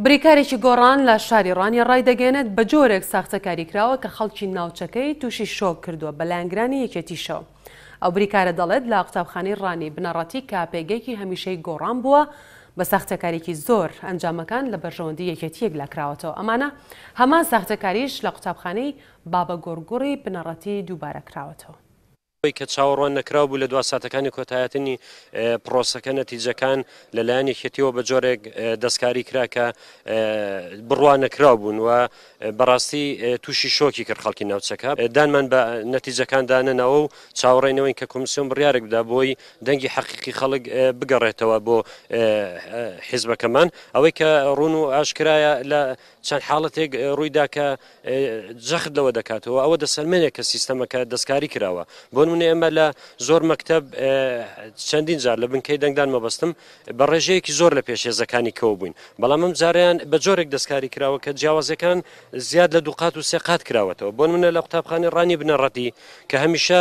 بریکارێکی گۆڕان لە شاریڕانی ڕایدەگەێنێت بە جۆرێک ساختەکاری کراوە کە خەڵکی ناوچەکەی تووشی شۆک کردووە بە لایەنگرانی یەکێتیشەوە. ئەو بریکارە دەڵێت لە قوتابخانی ڕانی بنەڕەتی کاپێگەیکی هەمیشەی گۆڕان بووە بە ساختەکارێکی زۆر ئەنجامەکان لە بەرژەوەندی یەکێتیەک لاکراوەتەوە ئەمانە هەمان ساختەکاریش لە قوتابخانەی بابە گۆرگۆڕی بنەڕەتی دووبارە کراوەتەوە. ئەوەی کە چاوەڕوان نەکراو بوو لە دو ساتەکانی کۆتایەتنی پرۆسەکە نەتیجەکان لەلایەن یەکێتیەوە بە جۆرێک دەستکاری کراکە بڕوان نەکراو بوون و بەڕاستی تووشی شۆکی کرد خەڵکی ناوچەکە دانمان بە نەتیجەکان دانەنەوە و چاوەڕێنەوەی کە کمیسیۆن بڕارێک بدا بۆی دەنگی حەقیقی خەڵک بگەڕێتەوە بۆ حیزبەکەمان ئەوەی کە ڕون و ئاشکرایە لە چەند حاڵەتێک ڕوویداکە جەخت لەوە دەکاتەوە ئەوە دەسەلمێنێک کە سیستەمەکە دەستکاری کراوە بۆن نمونە ئەمە لە زۆر مەکتب چەندین جار لە بنکەی دەنگدان مەبەستم بە ڕێژەیەکی زۆر لە پێشێزەکانی کەوە بووین بەڵام ئەم جاریان بە جۆرێک دەستکاری کراوە کە جیاوازەکان زیاد لە دووقات و سێقات کراوەتەوە بۆ منە لە قوتابخانی ڕانی بنەڕەتی کە هەمیشە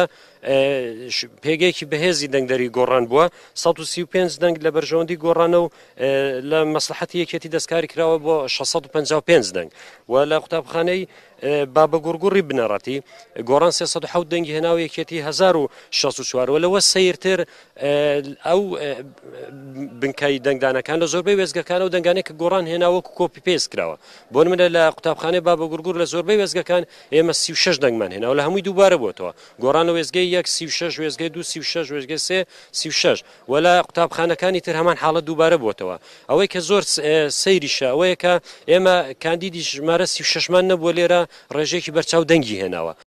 پێگەیەکی بەهێزی دەنگدەری گۆڕان بووە 135 دەنگ لە بەرژەوەندی گۆڕانە و لە مەسلحەتی یەکێتی دەستکاری کراوە بۆ 655 دەنگ و لە قوتابخانەی بابە گورگوڕی بنەڕەتی گۆڕان 300 دەنگی هێناوی یەکێتی 1964ەوە لەوە سیرتر ئەو بنکایی دەنگدانەکان لە زۆربەی وێزگەکان و دەنگانێک کە گۆڕان هێناوەکو کۆپی پێست کراوە بۆن منە لە قوتابخانەی بابە گورگور لە زۆربەی وێزگەکان ئێمە 36 دەنگمان هێناوە لە هەمووی دووبارە بۆتەوە گۆڕان و وێزگەی یەک سی6 وێزگەی دو سی6 وێزگە سێ سی6 وەلا قوتابخانەکانی تر هەمان حاڵە دووبارە بووتەوە ئەوەی کە زۆر سەیریشە ئەوەیە کە ئێمە کاندیدی ژمارە سی ششمان نەبووە لێرە ڕێژێکی بەرچاو دەنگی هێناوە